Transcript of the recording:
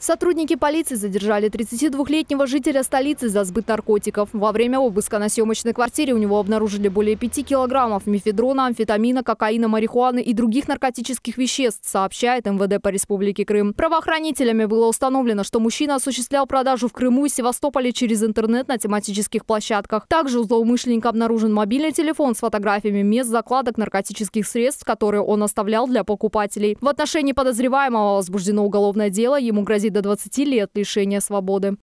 Сотрудники полиции задержали 32-летнего жителя столицы за сбыт наркотиков. Во время обыска на съемочной квартире у него обнаружили более 5 килограммов мифедрона, амфетамина, кокаина, марихуаны и других наркотических веществ, сообщает МВД по Республике Крым. Правоохранителями было установлено, что мужчина осуществлял продажу в Крыму и Севастополе через интернет на тематических площадках. Также у злоумышленника обнаружен мобильный телефон с фотографиями мест закладок наркотических средств, которые он оставлял для покупателей. В отношении подозреваемого возбуждено уголовное дело, ему грозит до 20 лет лишения свободы.